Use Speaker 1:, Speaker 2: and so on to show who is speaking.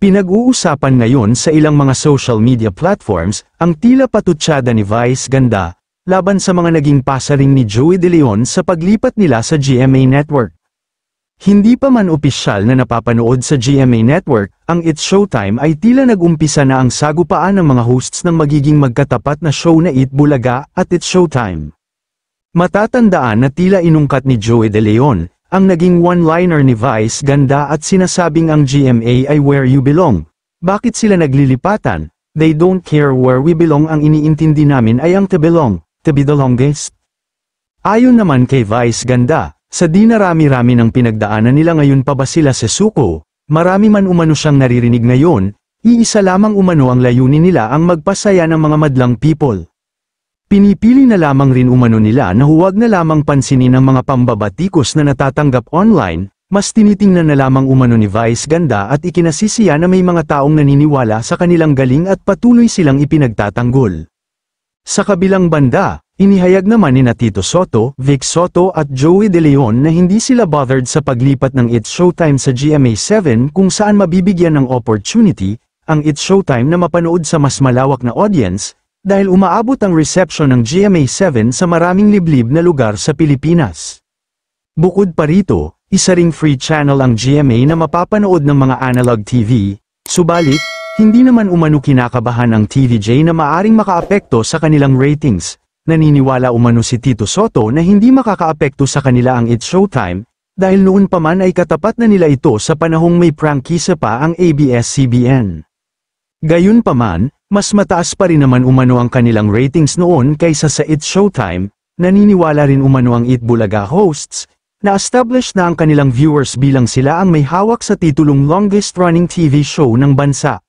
Speaker 1: Pinag-uusapan ngayon sa ilang mga social media platforms ang tila patutsyada ni Vice Ganda laban sa mga naging pasaring ni Joey De Leon sa paglipat nila sa GMA Network. Hindi pa man opisyal na napapanood sa GMA Network, ang It's Showtime ay tila nag-umpisa na ang sagupaan ng mga hosts ng magiging magkatapat na show na Eat Bulaga at It's Showtime. Matatandaan na tila inungkat ni Joey De Leon ang naging one-liner ni Vice ganda at sinasabing ang GMA ay where you belong. Bakit sila naglilipatan? They don't care where we belong ang iniintindi namin ay ang to belong, to be the longest. Ayon naman kay Vice Ganda, sa di narami-rami ng pinagdaanan nila ngayon pa ba sila sa suko, marami man umano siyang naririnig ngayon, iisa lamang umano ang layunin nila ang magpasaya ng mga madlang people. Pinipili na lamang rin umano nila na huwag na lamang pansinin ang mga pambabatikos na natatanggap online, mas tinitingnan na lamang umano ni Vice ganda at ikinasisiya na may mga taong naniniwala sa kanilang galing at patuloy silang ipinagtatanggol. Sa kabilang banda, inihayag naman ni Tito Soto, Vic Soto at Joey De Leon na hindi sila bothered sa paglipat ng It's Showtime sa GMA7 kung saan mabibigyan ng opportunity ang It's Showtime na mapanood sa mas malawak na audience dahil umaabot ang reception ng GMA7 sa maraming liblib na lugar sa Pilipinas. Bukod pa rito, isa ring free channel ang GMA na mapapanood ng mga analog TV, subalit, hindi naman umano kinakabahan ang TVJ na maaring makaapekto sa kanilang ratings. Naniniwala umano si Tito Soto na hindi makakaapekto sa kanila ang It's Showtime, dahil noon pa man ay katapat na nila ito sa panahong may prankisa pa ang ABS-CBN. Gayunpaman, mas mataas pa rin naman umano ang kanilang ratings noon kaysa sa It Showtime, naniniwala rin umano ang It Bulaga hosts, na established na ang kanilang viewers bilang sila ang may hawak sa titulong longest running TV show ng bansa.